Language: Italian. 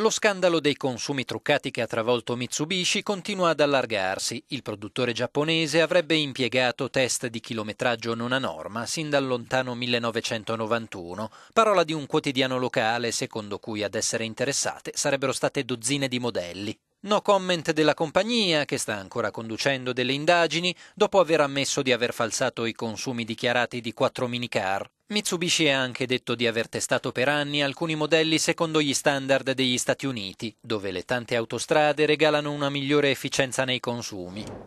Lo scandalo dei consumi truccati che ha travolto Mitsubishi continua ad allargarsi. Il produttore giapponese avrebbe impiegato test di chilometraggio non a norma sin dal lontano 1991, parola di un quotidiano locale secondo cui ad essere interessate sarebbero state dozzine di modelli. No comment della compagnia, che sta ancora conducendo delle indagini, dopo aver ammesso di aver falsato i consumi dichiarati di quattro minicar. Mitsubishi ha anche detto di aver testato per anni alcuni modelli secondo gli standard degli Stati Uniti, dove le tante autostrade regalano una migliore efficienza nei consumi.